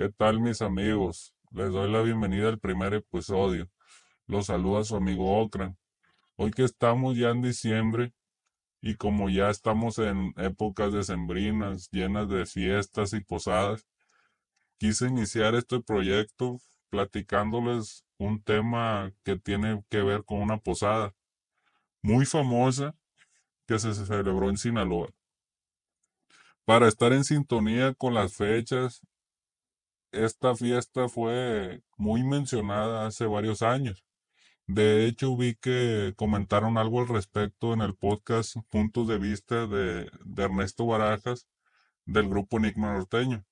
¿Qué tal mis amigos? Les doy la bienvenida al primer episodio. Los saluda su amigo Ocran. Hoy que estamos ya en diciembre y como ya estamos en épocas decembrinas llenas de fiestas y posadas, quise iniciar este proyecto platicándoles un tema que tiene que ver con una posada muy famosa que se celebró en Sinaloa. Para estar en sintonía con las fechas esta fiesta fue muy mencionada hace varios años. De hecho, vi que comentaron algo al respecto en el podcast Puntos de Vista de, Ernesto Barajas del grupo Enigma Norteño.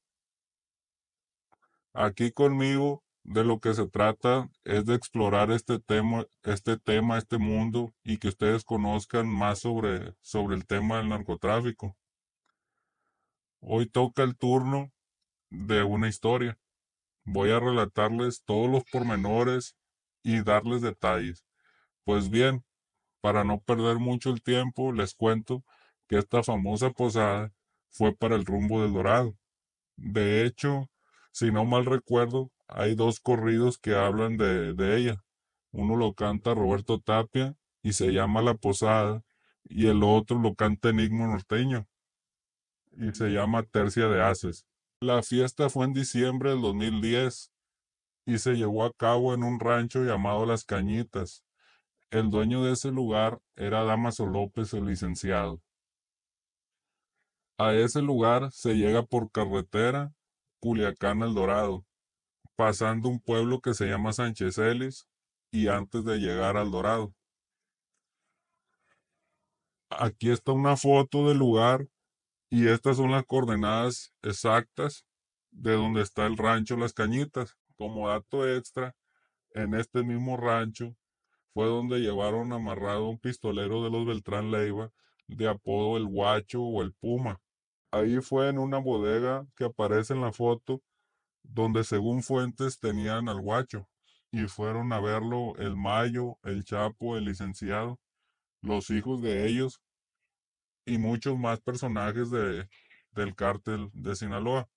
Aquí conmigo de lo que se trata es de explorar este tema, este tema, este mundo y que ustedes conozcan más sobre, sobre el tema del narcotráfico. Hoy toca el turno de una historia. Voy a relatarles todos los pormenores y darles detalles. Pues bien, para no perder mucho el tiempo, les cuento que esta famosa posada fue para el rumbo del Dorado. De hecho, si no mal recuerdo, hay dos corridos que hablan de, ella. Uno lo canta Roberto Tapia y se llama La Posada, y el otro lo canta Enigma Norteño y se llama Tercia de Haces. La fiesta fue en diciembre del 2010 y se llevó a cabo en un rancho llamado Las Cañitas. El dueño de ese lugar era Damaso López, el licenciado. A ese lugar se llega por carretera Culiacán El Dorado, pasando un pueblo que se llama Sánchez Elis y antes de llegar al Dorado. Aquí está una foto del lugar y estas son las coordenadas exactas de donde está el rancho Las Cañitas. Como dato extra, en este mismo rancho fue donde llevaron amarrado un pistolero de los Beltrán Leiva de apodo el Guacho o el Puma. Ahí fue en una bodega que aparece en la foto donde según fuentes tenían al Guacho y fueron a verlo el Mayo, el Chapo, el licenciado, los hijos de ellos y muchos más personajes de, del cártel de Sinaloa.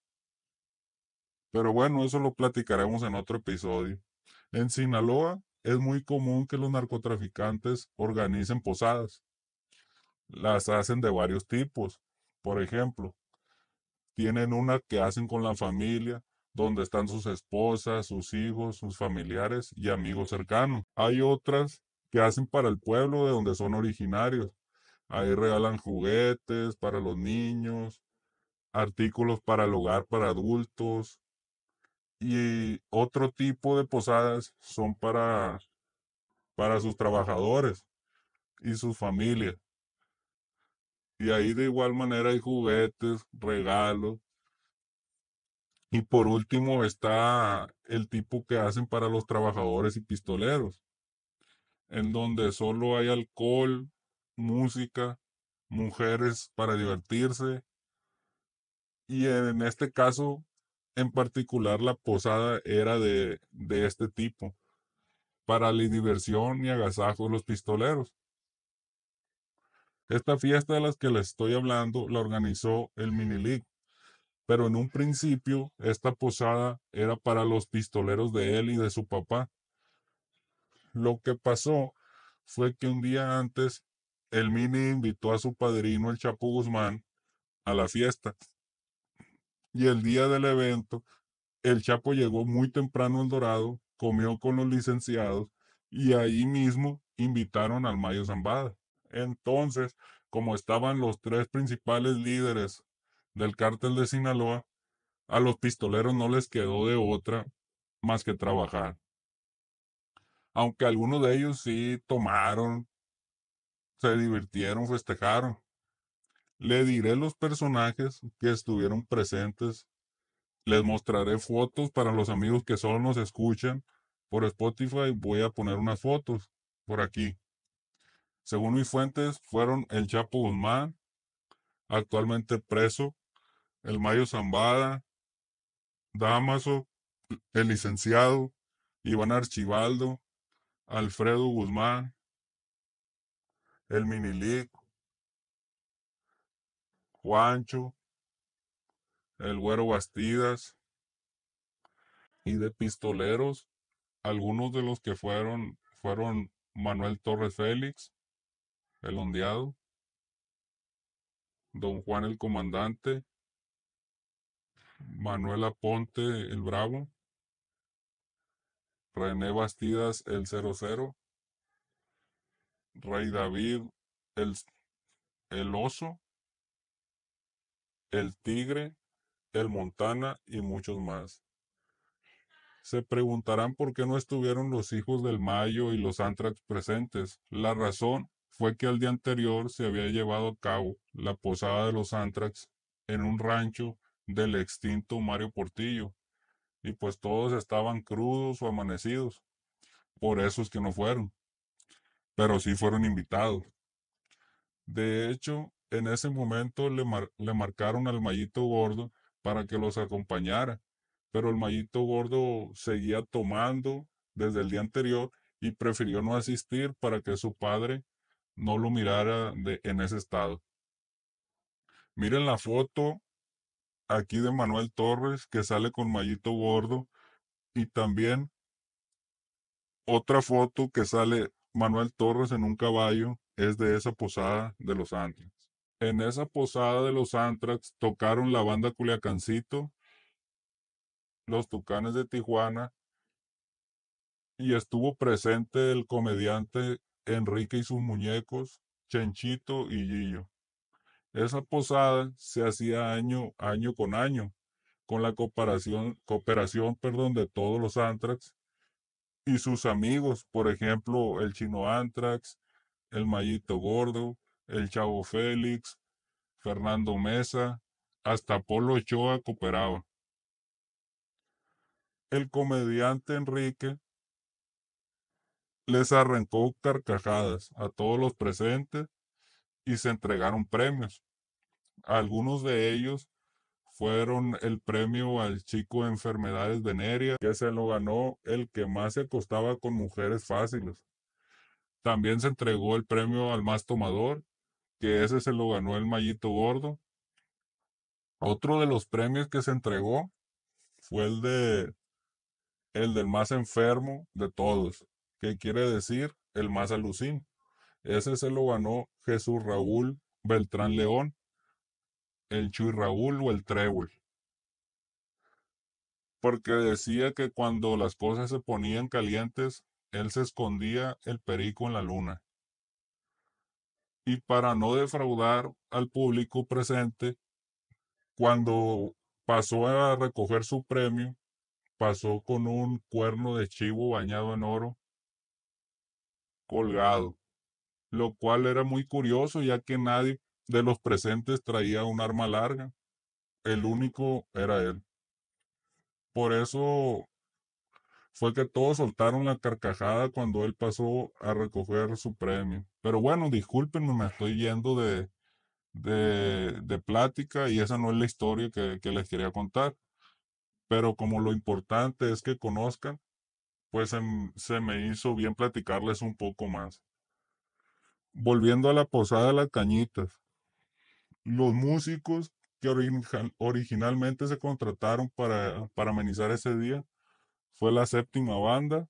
Pero bueno, eso lo platicaremos en otro episodio. En Sinaloa es muy común que los narcotraficantes organicen posadas. Las hacen de varios tipos. Por ejemplo, tienen una que hacen con la familia, donde están sus esposas, sus hijos, sus familiares y amigos cercanos. Hay otras que hacen para el pueblo de donde son originarios, Ahí regalan juguetes para los niños, artículos para el hogar para adultos. Y otro tipo de posadas son para, para sus trabajadores y sus familias. Y ahí de igual manera hay juguetes, regalos. Y por último está el tipo que hacen para los trabajadores y pistoleros, en donde solo hay alcohol, música, mujeres para divertirse. Y en este caso, en particular, la posada era de, este tipo, para la diversión y agasajo de los pistoleros. Esta fiesta de las que les estoy hablando la organizó el League, pero en un principio esta posada era para los pistoleros de él y de su papá. Lo que pasó fue que un día antes el Mini invitó a su padrino, el Chapo Guzmán, a la fiesta. Y el día del evento, el Chapo llegó muy temprano al Dorado, comió con los licenciados y ahí mismo invitaron al Mayo Zambada. Entonces, como estaban los tres principales líderes del cártel de Sinaloa, a los pistoleros no les quedó de otra más que trabajar. Aunque algunos de ellos sí tomaron, se divirtieron, festejaron. Le diré los personajes que estuvieron presentes. Les mostraré fotos para los amigos que solo nos escuchan por Spotify. Voy a poner unas fotos por aquí. Según mis fuentes, fueron el Chapo Guzmán, actualmente preso, el Mayo Zambada, Damaso, el licenciado, Iván Archibaldo, Alfredo Guzmán, el Minilic, Juancho, el Güero Bastidas, y de pistoleros, algunos de los que fueron fueron Manuel Torres Félix, el ondeado, don Juan el comandante, Manuel Aponte el bravo, René Bastidas el 00, Rey David, el, el oso, el tigre, el montana y muchos más. Se preguntarán por qué no estuvieron los hijos del Mayo y los Antrax presentes. La razón fue que al día anterior se había llevado a cabo la posada de los Antrax en un rancho del extinto Mario Portillo, y pues todos estaban crudos o amanecidos. Por eso es que no fueron pero sí fueron invitados. De hecho, en ese momento le, marcaron al Mallito Gordo para que los acompañara, pero el Mallito Gordo seguía tomando desde el día anterior y prefirió no asistir para que su padre no lo mirara en ese estado. Miren la foto aquí de Manuel Torres que sale con Mallito Gordo y también otra foto que sale Manuel Torres en un caballo es de esa posada de los Antrax. En esa posada de los Antrax tocaron la banda Culiacancito, los Tucanes de Tijuana y estuvo presente el comediante Enrique y sus muñecos, Chenchito y Gillo. Esa posada se hacía año, año con año, con la cooperación, cooperación perdón, de todos los Antrax y sus amigos, por ejemplo, el chino Antrax, el Mayito Gordo, el Chavo Félix, Fernando Mesa, hasta Polo Ochoa cooperaba. El comediante Enrique les arrancó carcajadas a todos los presentes y se entregaron premios. algunos de ellos fueron el premio al chico de enfermedades venéreas, que se lo ganó el que más se acostaba con mujeres fáciles. También se entregó el premio al más tomador, que ese se lo ganó el mallito gordo. Otro de los premios que se entregó fue el de el del más enfermo de todos, que quiere decir el más alucín. Ese se lo ganó Jesús Raúl Beltrán León, el Chuy Raúl o el Trewel. Porque decía que cuando las cosas se ponían calientes, él se escondía el perico en la luna. Y para no defraudar al público presente, cuando pasó a recoger su premio, pasó con un cuerno de chivo bañado en oro colgado, lo cual era muy curioso ya que nadie de los presentes traía un arma larga. El único era él. Por eso fue que todos soltaron la carcajada cuando él pasó a recoger su premio. Pero bueno, discúlpenme, me estoy yendo de, de, plática y esa no es la historia que, les quería contar. Pero como lo importante es que conozcan, pues se, me hizo bien platicarles un poco más. Volviendo a la posada de las cañitas los músicos que originalmente se contrataron para, para amenizar ese día fue la séptima banda,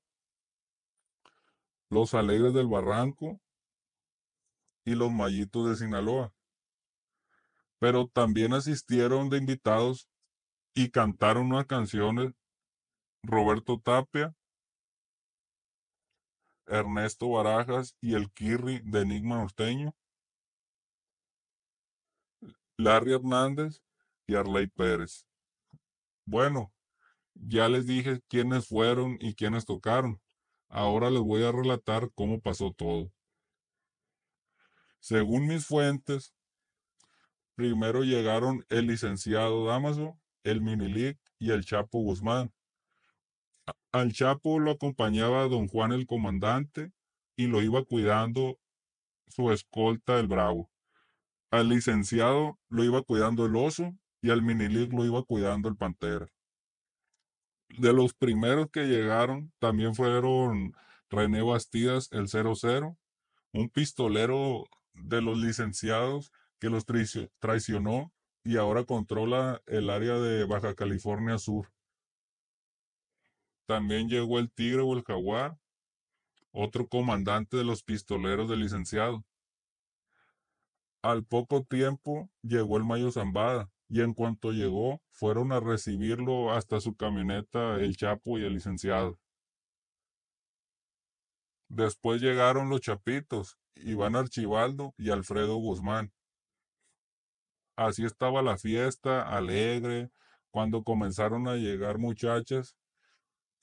los Alegres del Barranco y los Mayitos de Sinaloa. Pero también asistieron de invitados y cantaron unas canciones Roberto Tapia, Ernesto Barajas y el Kirri de Enigma Norteño, Larry Hernández y Arley Pérez. Bueno, ya les dije quiénes fueron y quiénes tocaron. Ahora les voy a relatar cómo pasó todo. Según mis fuentes, primero llegaron el licenciado Damaso, el Minilic y el Chapo Guzmán. Al Chapo lo acompañaba don Juan el comandante y lo iba cuidando su escolta el Bravo. Al licenciado lo iba cuidando el oso y al minilic lo iba cuidando el pantera. De los primeros que llegaron también fueron René Bastidas, el 00, un pistolero de los licenciados que los traicionó y ahora controla el área de Baja California Sur. También llegó el tigre o el jaguar, otro comandante de los pistoleros del licenciado. Al poco tiempo llegó el Mayo Zambada, y en cuanto llegó, fueron a recibirlo hasta su camioneta el Chapo y el licenciado. Después llegaron los Chapitos, Iván Archibaldo y Alfredo Guzmán. Así estaba la fiesta, alegre, cuando comenzaron a llegar muchachas,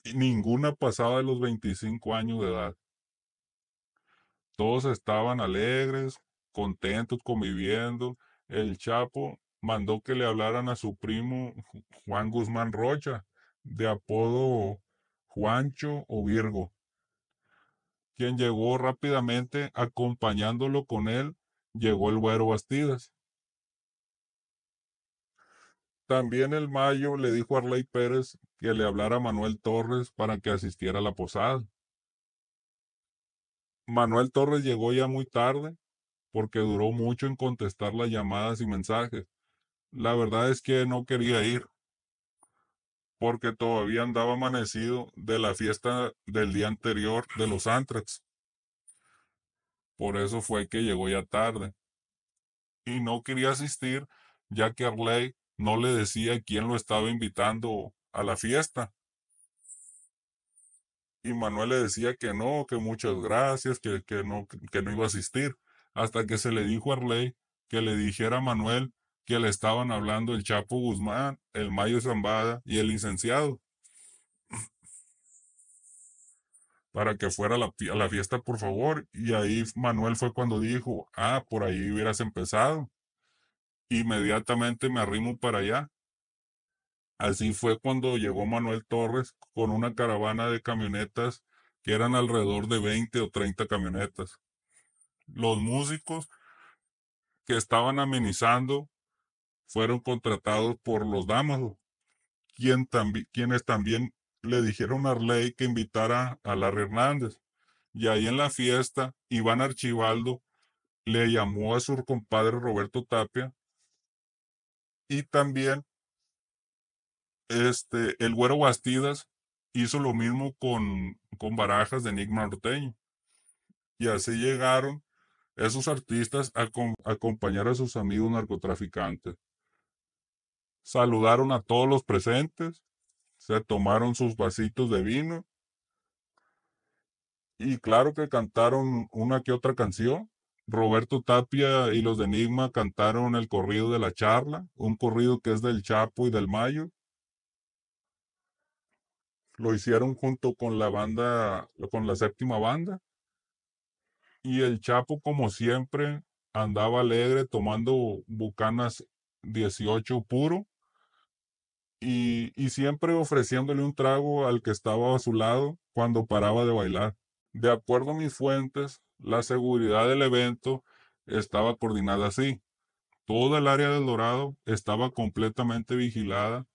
y ninguna pasaba de los 25 años de edad. Todos estaban alegres, contentos, conviviendo. El Chapo mandó que le hablaran a su primo Juan Guzmán Rocha, de apodo Juancho o Virgo, quien llegó rápidamente acompañándolo con él, llegó el güero Bastidas. También el Mayo le dijo a Arley Pérez que le hablara a Manuel Torres para que asistiera a la posada. Manuel Torres llegó ya muy tarde, porque duró mucho en contestar las llamadas y mensajes. La verdad es que no quería ir, porque todavía andaba amanecido de la fiesta del día anterior de los Antrax. Por eso fue que llegó ya tarde. Y no quería asistir, ya que Arley no le decía quién lo estaba invitando a la fiesta. Y Manuel le decía que no, que muchas gracias, que, que no, que no iba a asistir hasta que se le dijo a Arley que le dijera a Manuel que le estaban hablando el Chapo Guzmán, el Mayo Zambada y el licenciado. Para que fuera la, a la fiesta, por favor. Y ahí Manuel fue cuando dijo, ah, por ahí hubieras empezado. Inmediatamente me arrimo para allá. Así fue cuando llegó Manuel Torres con una caravana de camionetas que eran alrededor de 20 o 30 camionetas los músicos que estaban amenizando fueron contratados por los damos quien quienes también le dijeron a Arley que invitara a Larry Hernández. Y ahí en la fiesta, Iván Archibaldo le llamó a su compadre Roberto Tapia y también este, el Güero Bastidas hizo lo mismo con, con Barajas de Enigma Norteño. Y así llegaron esos artistas acompañaron acompañar a sus amigos narcotraficantes. Saludaron a todos los presentes, se tomaron sus vasitos de vino y claro que cantaron una que otra canción. Roberto Tapia y los de Enigma cantaron el corrido de la charla, un corrido que es del Chapo y del Mayo. Lo hicieron junto con la banda, con la séptima banda. Y el Chapo, como siempre, andaba alegre tomando bucanas 18 puro y, siempre ofreciéndole un trago al que estaba a su lado cuando paraba de bailar. De acuerdo a mis fuentes, la seguridad del evento estaba coordinada así. Toda el área del Dorado estaba completamente vigilada.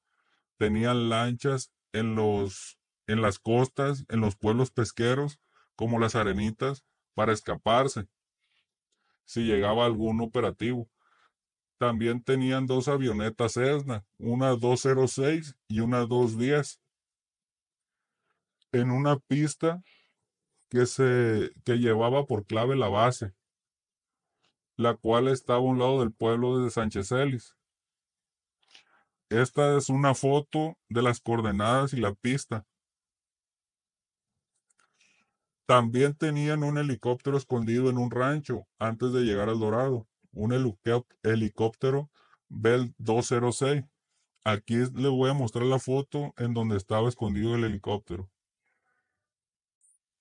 Tenían lanchas en, los, en las costas, en los pueblos pesqueros, como las arenitas, para escaparse si llegaba algún operativo. También tenían dos avionetas Cessna, una 206 y una 210, en una pista que, se, que llevaba por clave la base, la cual estaba a un lado del pueblo de Sánchez Esta es una foto de las coordenadas y la pista. También tenían un helicóptero escondido en un rancho antes de llegar al Dorado, un helicóptero Bell 206. Aquí les voy a mostrar la foto en donde estaba escondido el helicóptero.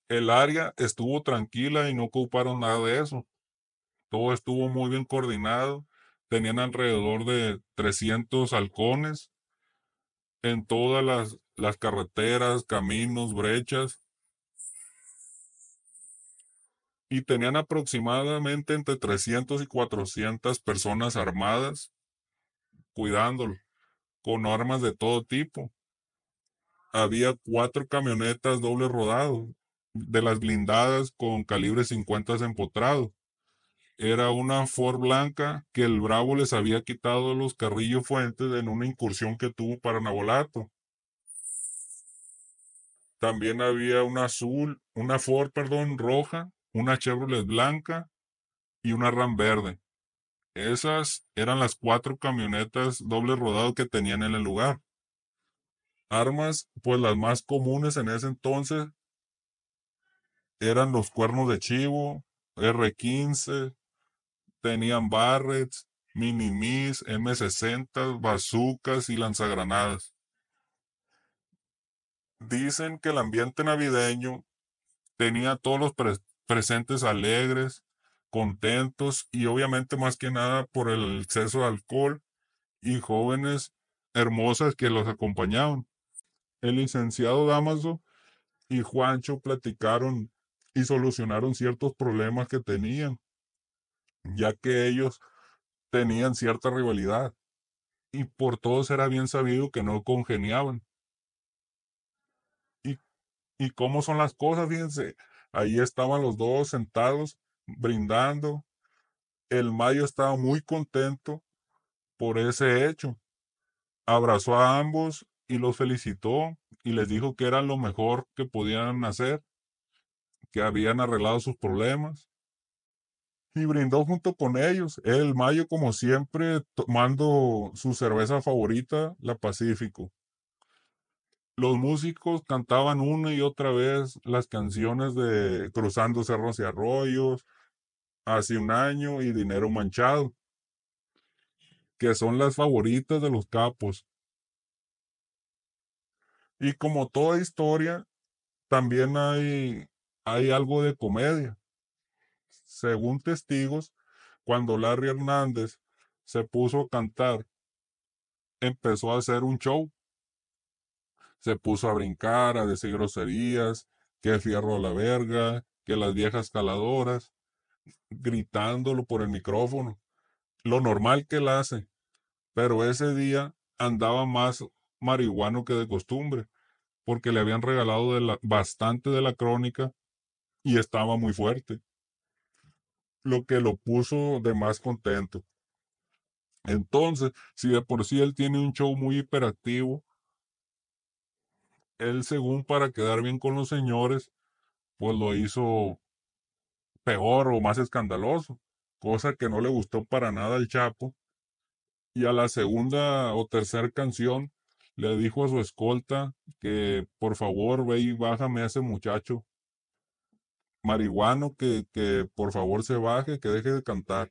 El área estuvo tranquila y no ocuparon nada de eso. Todo estuvo muy bien coordinado. Tenían alrededor de 300 halcones en todas las, las carreteras, caminos, brechas y tenían aproximadamente entre 300 y 400 personas armadas cuidándolo, con armas de todo tipo. Había cuatro camionetas doble rodado, de las blindadas con calibre 50 empotrado. Era una Ford blanca que el Bravo les había quitado los carrillos fuentes en una incursión que tuvo para Navolato. También había una azul, una Ford, perdón, roja una Chevrolet blanca y una Ram verde. Esas eran las cuatro camionetas doble rodado que tenían en el lugar. Armas, pues las más comunes en ese entonces eran los cuernos de chivo, R15, tenían Barrett, Minimis, M60, bazucas y lanzagranadas. Dicen que el ambiente navideño tenía todos los presentes alegres, contentos y obviamente más que nada por el exceso de alcohol y jóvenes hermosas que los acompañaban. El licenciado Damaso y Juancho platicaron y solucionaron ciertos problemas que tenían, ya que ellos tenían cierta rivalidad y por todos era bien sabido que no congeniaban. Y, y cómo son las cosas, fíjense, Ahí estaban los dos sentados brindando. El Mayo estaba muy contento por ese hecho. Abrazó a ambos y los felicitó y les dijo que era lo mejor que podían hacer, que habían arreglado sus problemas. Y brindó junto con ellos. El Mayo, como siempre, tomando su cerveza favorita, la Pacífico los músicos cantaban una y otra vez las canciones de Cruzando Cerros y Arroyos, Hace un año y Dinero Manchado, que son las favoritas de los capos. Y como toda historia, también hay, hay algo de comedia. Según testigos, cuando Larry Hernández se puso a cantar, empezó a hacer un show se puso a brincar, a decir groserías, que fierro a la verga, que las viejas caladoras, gritándolo por el micrófono. Lo normal que él hace. Pero ese día andaba más marihuano que de costumbre, porque le habían regalado bastante de la crónica y estaba muy fuerte. Lo que lo puso de más contento. Entonces, si de por sí él tiene un show muy hiperactivo, él según para quedar bien con los señores, pues lo hizo peor o más escandaloso, cosa que no le gustó para nada al Chapo. Y a la segunda o tercera canción le dijo a su escolta que por favor ve y bájame a ese muchacho marihuano que, por favor se baje, que deje de cantar,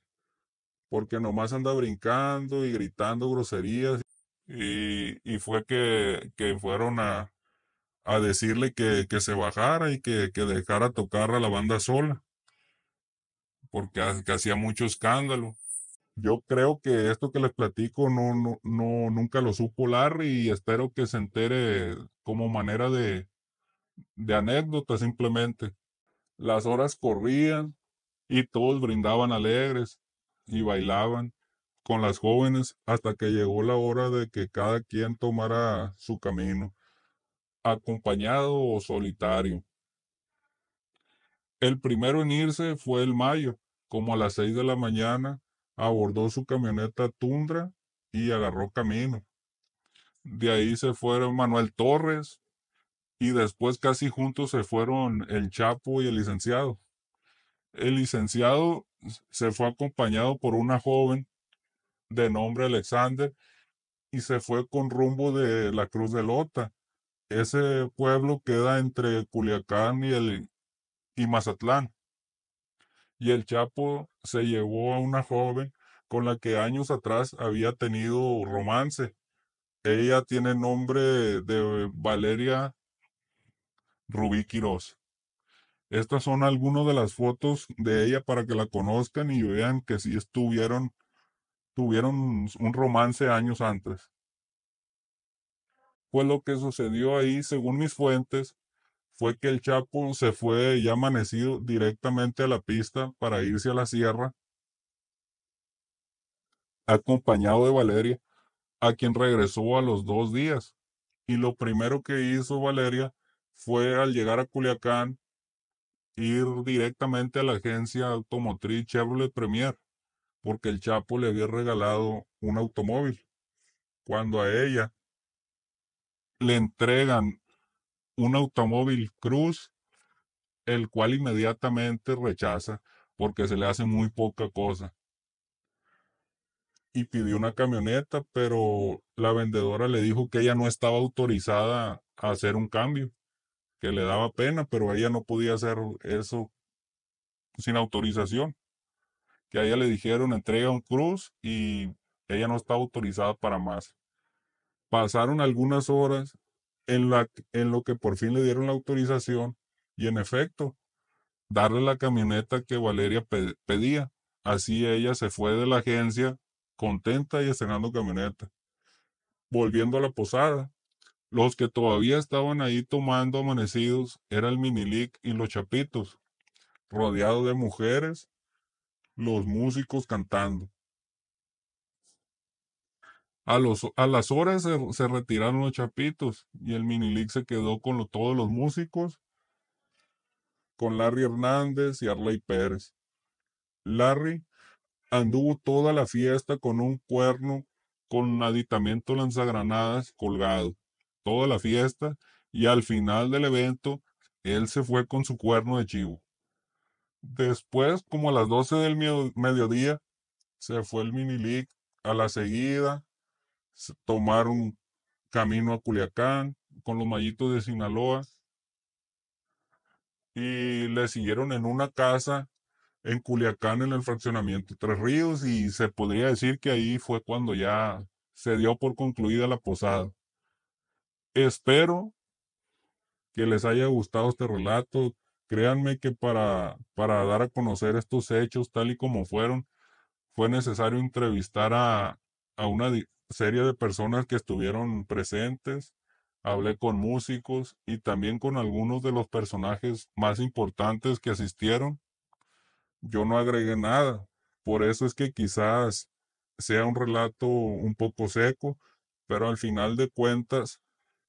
porque nomás anda brincando y gritando groserías. Y, fue que fueron a, a decirle que, se bajara y que, dejara tocar a la banda sola, porque hacía mucho escándalo. Yo creo que esto que les platico no, no, no, nunca lo supo Larry y espero que se entere como manera de, de anécdota simplemente. Las horas corrían y todos brindaban alegres y bailaban con las jóvenes hasta que llegó la hora de que cada quien tomara su camino acompañado o solitario. El primero en irse fue el Mayo, como a las seis de la mañana, abordó su camioneta Tundra y agarró camino. De ahí se fueron Manuel Torres y después casi juntos se fueron el Chapo y el licenciado. El licenciado se fue acompañado por una joven de nombre Alexander y se fue con rumbo de la Cruz de Lota. Ese pueblo queda entre Culiacán y, el, y Mazatlán. Y el Chapo se llevó a una joven con la que años atrás había tenido romance. Ella tiene nombre de Valeria Rubí Quiroz. Estas son algunas de las fotos de ella para que la conozcan y vean que sí estuvieron, tuvieron un romance años antes pues lo que sucedió ahí, según mis fuentes, fue que el Chapo se fue ya amanecido directamente a la pista para irse a la sierra, acompañado de Valeria, a quien regresó a los dos días. Y lo primero que hizo Valeria fue al llegar a Culiacán ir directamente a la agencia automotriz Chevrolet Premier, porque el Chapo le había regalado un automóvil, cuando a ella le entregan un automóvil Cruz, el cual inmediatamente rechaza porque se le hace muy poca cosa. Y pidió una camioneta, pero la vendedora le dijo que ella no estaba autorizada a hacer un cambio, que le daba pena, pero ella no podía hacer eso sin autorización. Que a ella le dijeron entrega un cruz y ella no está autorizada para más. Pasaron algunas horas en, en lo que por fin le dieron la autorización y en efecto, darle la camioneta que Valeria pedía. Así ella se fue de la agencia contenta y estrenando camioneta. Volviendo a la posada, los que todavía estaban ahí tomando amanecidos era el Minilic y los Chapitos, rodeados de mujeres, los músicos cantando. A, las horas se, retiraron los chapitos y el Minilic se quedó con todos los músicos, con Larry Hernández y Arley Pérez. Larry anduvo toda la fiesta con un cuerno con un aditamento lanzagranadas colgado, toda la fiesta, y al final del evento, él se fue con su cuerno de chivo. Después, como a las 12 del mediodía, se fue el Minilic a la seguida tomaron camino a Culiacán con los mayitos de Sinaloa y le siguieron en una casa en Culiacán en el fraccionamiento Tres Ríos y se podría decir que ahí fue cuando ya se dio por concluida la posada. Espero que les haya gustado este relato. Créanme que para, para dar a conocer estos hechos tal y como fueron, fue necesario entrevistar a, a una serie de personas que estuvieron presentes, hablé con músicos y también con algunos de los personajes más importantes que asistieron. Yo no agregué nada, por eso es que quizás sea un relato un poco seco, pero al final de cuentas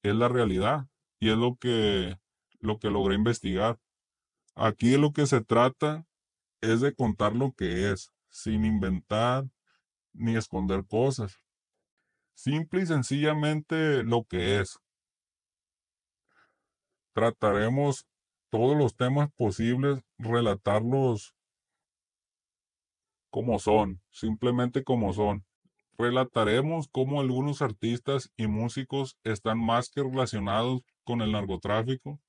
es la realidad y es lo que, lo que logré investigar. Aquí lo que se trata es de contar lo que es, sin inventar ni esconder cosas. Simple y sencillamente lo que es. Trataremos todos los temas posibles, relatarlos como son, simplemente como son. Relataremos cómo algunos artistas y músicos están más que relacionados con el narcotráfico,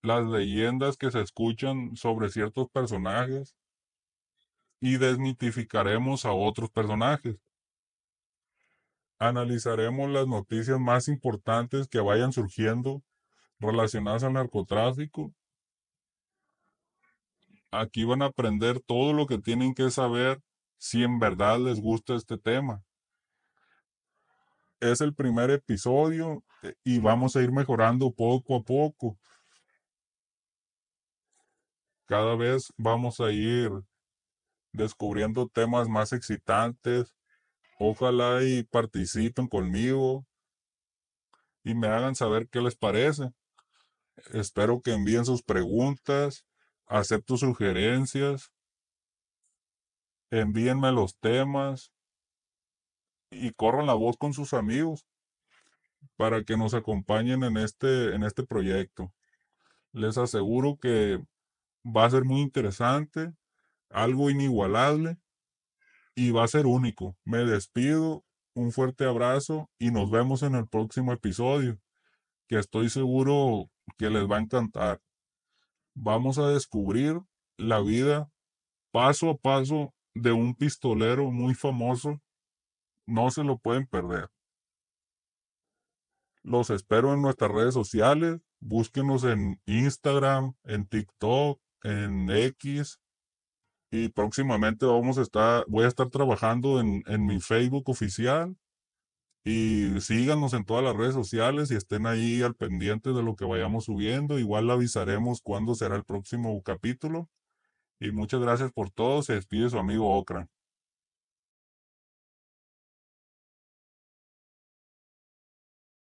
las leyendas que se escuchan sobre ciertos personajes y desmitificaremos a otros personajes analizaremos las noticias más importantes que vayan surgiendo relacionadas al narcotráfico. Aquí van a aprender todo lo que tienen que saber si en verdad les gusta este tema. Es el primer episodio eh, y vamos a ir mejorando poco a poco. Cada vez vamos a ir descubriendo temas más excitantes, Ojalá y participen conmigo y me hagan saber qué les parece. Espero que envíen sus preguntas, acepto sugerencias, envíenme los temas y corran la voz con sus amigos para que nos acompañen en este, en este proyecto. Les aseguro que va a ser muy interesante, algo inigualable y va a ser único. Me despido, un fuerte abrazo y nos vemos en el próximo episodio, que estoy seguro que les va a encantar. Vamos a descubrir la vida paso a paso de un pistolero muy famoso. No se lo pueden perder. Los espero en nuestras redes sociales. Búsquenos en Instagram, en TikTok, en X, y próximamente vamos a estar, voy a estar trabajando en, en mi Facebook oficial y síganos en todas las redes sociales y estén ahí al pendiente de lo que vayamos subiendo. Igual avisaremos cuándo será el próximo capítulo. Y muchas gracias por todo. Se despide su amigo Okra.